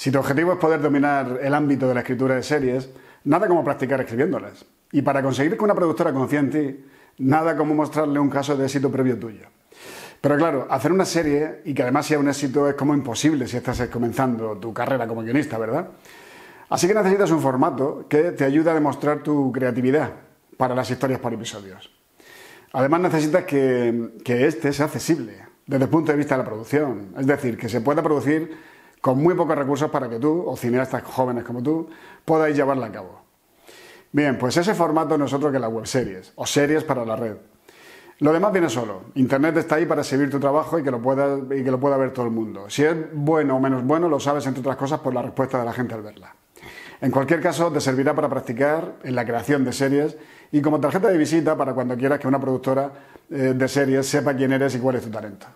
Si tu objetivo es poder dominar el ámbito de la escritura de series, nada como practicar escribiéndolas. Y para conseguir que una productora confíe en ti, nada como mostrarle un caso de éxito previo tuyo. Pero claro, hacer una serie y que además sea un éxito es como imposible si estás comenzando tu carrera como guionista, ¿verdad? Así que necesitas un formato que te ayude a demostrar tu creatividad para las historias por episodios. Además necesitas que, que este sea accesible desde el punto de vista de la producción, es decir, que se pueda producir con muy pocos recursos para que tú, o cineastas jóvenes como tú, podáis llevarla a cabo. Bien, pues ese formato no es otro que las webseries, o series para la red. Lo demás viene solo. Internet está ahí para servir tu trabajo y que lo pueda, y que lo pueda ver todo el mundo. Si es bueno o menos bueno, lo sabes, entre otras cosas, por la respuesta de la gente al verla. En cualquier caso, te servirá para practicar en la creación de series y como tarjeta de visita para cuando quieras que una productora eh, de series sepa quién eres y cuál es tu talento.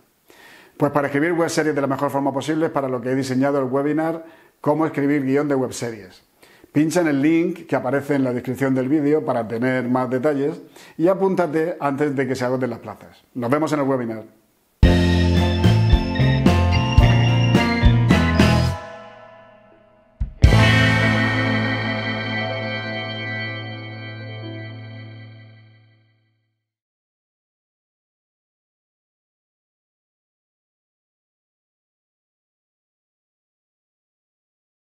Pues para escribir webseries de la mejor forma posible, para lo que he diseñado el webinar Cómo escribir guión de web series. Pincha en el link que aparece en la descripción del vídeo para tener más detalles y apúntate antes de que se agoten las plazas. Nos vemos en el webinar.